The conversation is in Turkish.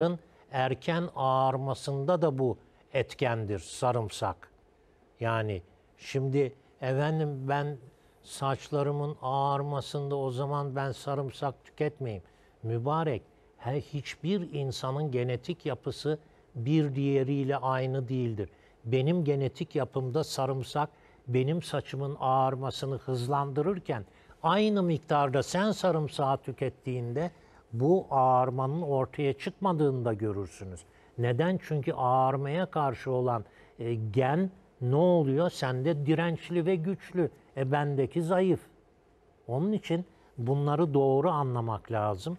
Havaların erken ağarmasında da bu etkendir sarımsak. Yani şimdi efendim ben saçlarımın ağarmasında o zaman ben sarımsak tüketmeyeyim. Mübarek he, hiçbir insanın genetik yapısı bir diğeriyle aynı değildir. Benim genetik yapımda sarımsak benim saçımın ağarmasını hızlandırırken aynı miktarda sen sarımsağı tükettiğinde bu ağarmanın ortaya çıkmadığını da görürsünüz. Neden? Çünkü ağarmaya karşı olan e, gen ne oluyor? Sende dirençli ve güçlü. E bendeki zayıf. Onun için bunları doğru anlamak lazım.